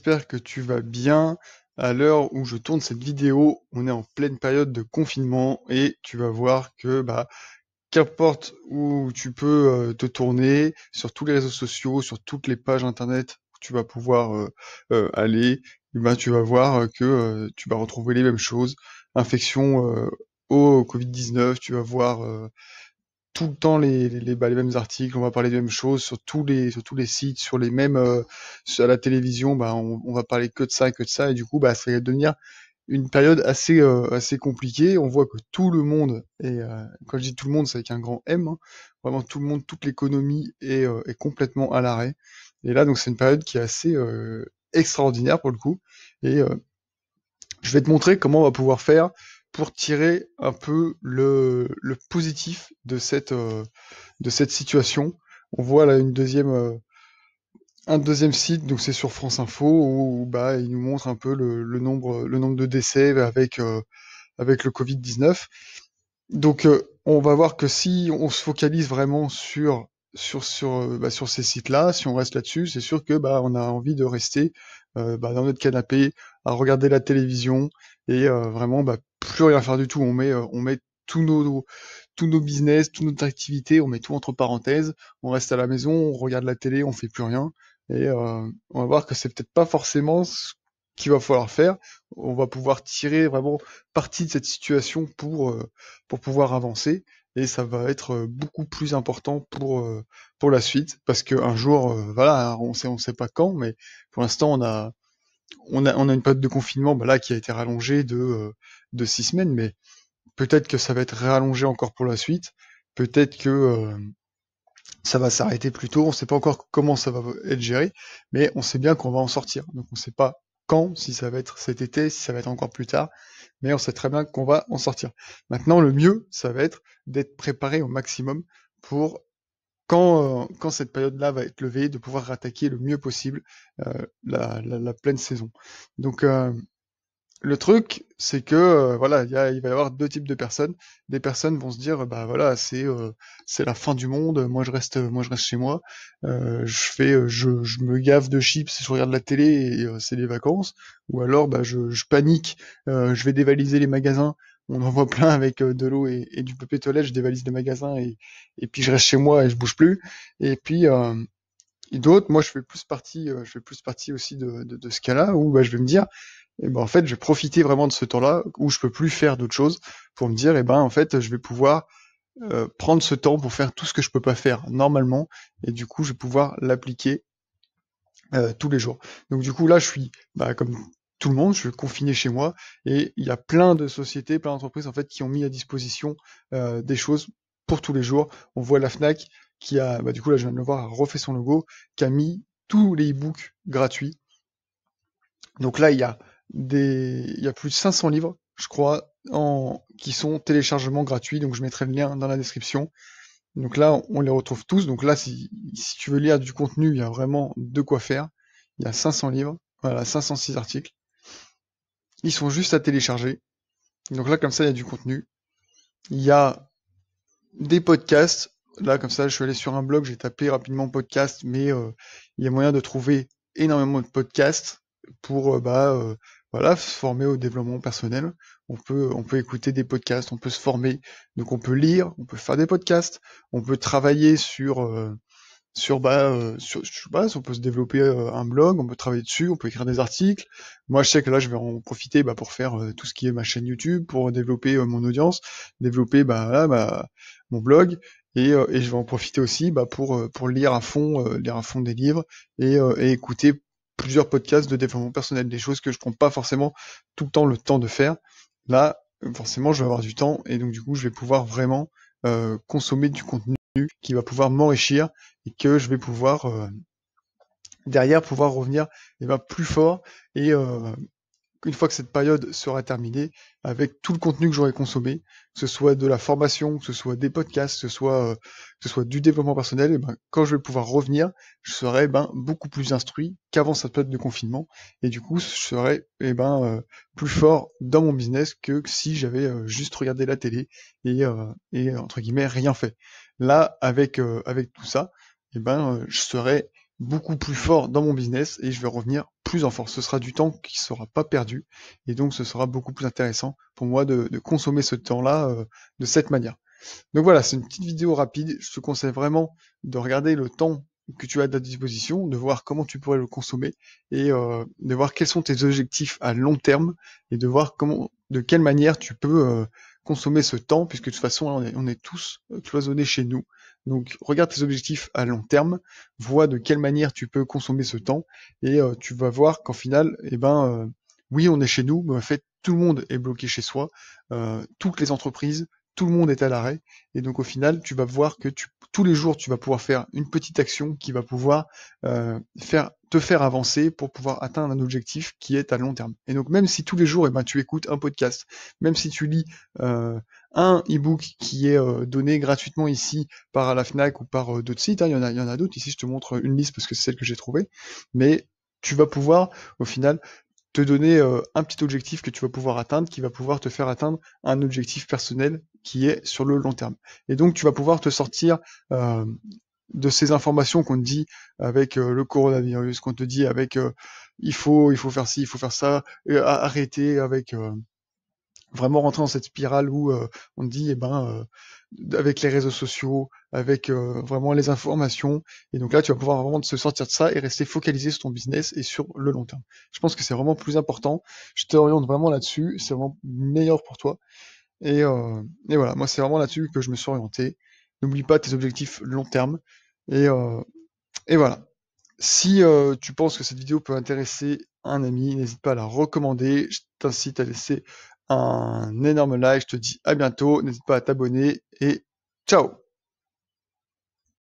j'espère que tu vas bien. À l'heure où je tourne cette vidéo, on est en pleine période de confinement et tu vas voir que bah qu'importe où tu peux euh, te tourner, sur tous les réseaux sociaux, sur toutes les pages internet où tu vas pouvoir euh, euh, aller, eh ben, tu vas voir que tu vas retrouver les mêmes choses. Infection au Covid-19, tu vas voir tout le temps les, bah, les, mêmes articles, on va parler des mêmes choses sur tous les, sur tous les sites, sur les mêmes, euh, à la télévision, bah, on, va parler que de ça, que de ça, et du coup, bah, ça va devenir une période assez, euh, assez compliquée. On voit que tout le monde, et euh, quand je dis tout le monde, c'est avec un grand M, hein, vraiment tout le monde, toute l'économie est, est complètement à l'arrêt. Et là, donc, c'est une période qui est assez extraordinaire pour le coup. Et je vais te montrer comment on va pouvoir faire pour tirer un peu le, positif de cette, euh, de cette situation. On voit là une deuxième, euh, un deuxième site, donc c'est sur France Info, où, bah, il nous montre un peu le, nombre, le nombre de décès avec, euh, avec le Covid-19. Donc on va voir que si on se focalise vraiment sur sur sur bah, sur ces sites-là, si on reste là-dessus, c'est sûr que bah on a envie de rester bah, dans notre canapé à regarder la télévision et vraiment bah, plus rien faire du tout. On met, euh, on met tous nos, tous nos business, toutes nos activités, on met tout entre parenthèses, on reste à la maison, on regarde la télé, on fait plus rien. Et euh, on va voir que c'est peut-être pas forcément ce qu'il va falloir faire. On va pouvoir tirer vraiment partie de cette situation pour, euh, pour pouvoir avancer. Et ça va être beaucoup plus important pour, pour la suite. Parce qu'un jour, voilà, hein, on sait, on sait pas quand, mais pour l'instant, on a, on a, une période de confinement bah là, qui a été rallongée euh, de, six semaines, mais peut-être que ça va être rallongé encore pour la suite. Peut-être que euh, ça va s'arrêter plus tôt. On ne sait pas encore comment ça va être géré, mais on sait bien qu'on va en sortir. Donc on ne sait pas quand, si ça va être cet été, si ça va être encore plus tard, mais on sait très bien qu'on va en sortir. Maintenant, le mieux, ça va être d'être préparé au maximum pour euh, quand, cette période-là va être levée, de pouvoir attaquer le mieux possible euh, la, pleine saison. Donc euh, le truc, c'est que voilà, y il va y avoir deux types de personnes. Des personnes vont se dire, bah voilà, c'est c'est la fin du monde. Moi je reste, moi je reste chez moi. je fais, je, me gave de chips, je regarde la télé et c'est les vacances. Ou alors, bah je panique, je vais dévaliser les magasins on en voit plein avec euh, de l'eau et, du pépé toilette, je dévalise les magasins et, et puis je reste chez moi et je bouge plus. Et puis euh, d'autres, moi je fais plus partie, euh, je fais plus partie aussi de, de, ce cas-là où bah, je vais me dire, et eh ben en fait je vais profiter vraiment de ce temps-là où je peux plus faire d'autres choses pour me dire, eh ben en fait je vais pouvoir euh, prendre ce temps pour faire tout ce que je peux pas faire normalement et du coup je vais pouvoir l'appliquer tous les jours. Donc du coup là je suis, bah, comme tout le monde, je suis confiné chez moi, et il y a plein de sociétés, plein d'entreprises en fait qui ont mis à disposition euh, des choses pour tous les jours. On voit la Fnac qui a, bah, du coup là je viens de le voir, refait son logo, qui a mis tous les e-books gratuits. Donc là il y a des, il y a plus de 500 livres, je crois, en... qui sont téléchargements gratuits. Donc je mettrai le lien dans la description. Donc là on les retrouve tous. Donc là si, si tu veux lire du contenu, il y a vraiment de quoi faire. Il y a 500 livres, voilà 506 articles. Ils sont juste à télécharger. Donc là, comme ça, il y a du contenu. Il y a des podcasts. Là, comme ça, je suis allé sur un blog, j'ai tapé rapidement podcast, mais euh, il y a moyen de trouver énormément de podcasts pour euh, bah, euh, voilà, se former au développement personnel. On peut, on peut écouter des podcasts, on peut se former. Donc on peut lire, on peut faire des podcasts, on peut travailler sur sur, bah, euh, sur, je sais bah, on peut se développer euh, un blog, on peut travailler dessus, on peut écrire des articles. Moi, je sais que là, je vais en profiter bah, pour faire euh, tout ce qui est ma chaîne YouTube, pour développer mon audience, développer bah, mon blog, et, je vais en profiter aussi bah, pour, pour lire à fond, lire à fond des livres et, écouter plusieurs podcasts de développement personnel, des choses que je prends pas forcément tout le temps le temps de faire. Là, forcément, je vais avoir du temps et donc du coup, je vais pouvoir vraiment consommer du contenu qui va pouvoir m'enrichir et que je vais pouvoir euh, derrière pouvoir revenir eh ben, plus fort et euh, une fois que cette période sera terminée, avec tout le contenu que j'aurai consommé, que ce soit de la formation, que ce soit des podcasts, que ce soit, euh, ce soit du développement personnel, et eh ben, quand je vais pouvoir revenir, je serai eh ben, beaucoup plus instruit qu'avant cette période de confinement. Et du coup, je serai ben, plus fort dans mon business que si j'avais juste regardé la télé et, et entre guillemets rien fait. Là, avec, euh, avec tout ça, eh ben, euh, je serai beaucoup plus fort dans mon business et je vais revenir plus en force. Ce sera du temps qui ne sera pas perdu et donc ce sera beaucoup plus intéressant pour moi de, consommer ce temps-là euh, de cette manière. Donc voilà, c'est une petite vidéo rapide. Je te conseille vraiment de regarder le temps que tu as à ta disposition, de voir comment tu pourrais le consommer et de voir quels sont tes objectifs à long terme et de voir comment, de quelle manière tu peux consommer ce temps, puisque de toute façon, on est, tous euh, cloisonnés chez nous. Donc, regarde tes objectifs à long terme, vois de quelle manière tu peux consommer ce temps, et euh, tu vas voir qu'en final, eh ben, euh, oui, on est chez nous, mais en fait, tout le monde est bloqué chez soi, toutes les entreprises, tout le monde est à l'arrêt, et donc au final, tu vas voir que tu, tous les jours, tu vas pouvoir faire une petite action qui va pouvoir faire te faire avancer pour pouvoir atteindre un objectif qui est à long terme. Et donc même si tous les jours, eh ben, tu écoutes un podcast, même si tu lis euh, un e-book qui est euh, donné gratuitement ici par la FNAC ou par euh, d'autres sites, hein, il y en a, y en a d'autres, ici je te montre une liste parce que c'est celle que j'ai trouvée, mais tu vas pouvoir au final te donner un petit objectif que tu vas pouvoir atteindre, qui va pouvoir te faire atteindre un objectif personnel qui est sur le long terme. Et donc tu vas pouvoir te sortir euh, de ces informations qu'on te dit avec euh, le coronavirus, qu'on te dit avec euh, il faut il faut faire ci, il faut faire ça, arrêter avec euh, vraiment rentrer dans cette spirale où on on dit, eh ben, avec les réseaux sociaux, avec vraiment les informations. Et donc là, tu vas pouvoir vraiment se sortir de ça et rester focalisé sur ton business et sur le long terme. Je pense que c'est vraiment plus important. Je t'oriente vraiment là-dessus. C'est vraiment meilleur pour toi. Et, et voilà, moi, c'est vraiment là-dessus que je me suis orienté. N'oublie pas tes objectifs long terme. Et, euh, et voilà. Si euh, tu penses que cette vidéo peut intéresser un ami, n'hésite pas à la recommander. Je t'incite à laisser un énorme like. Je te dis à bientôt. N'hésite pas à t'abonner et ciao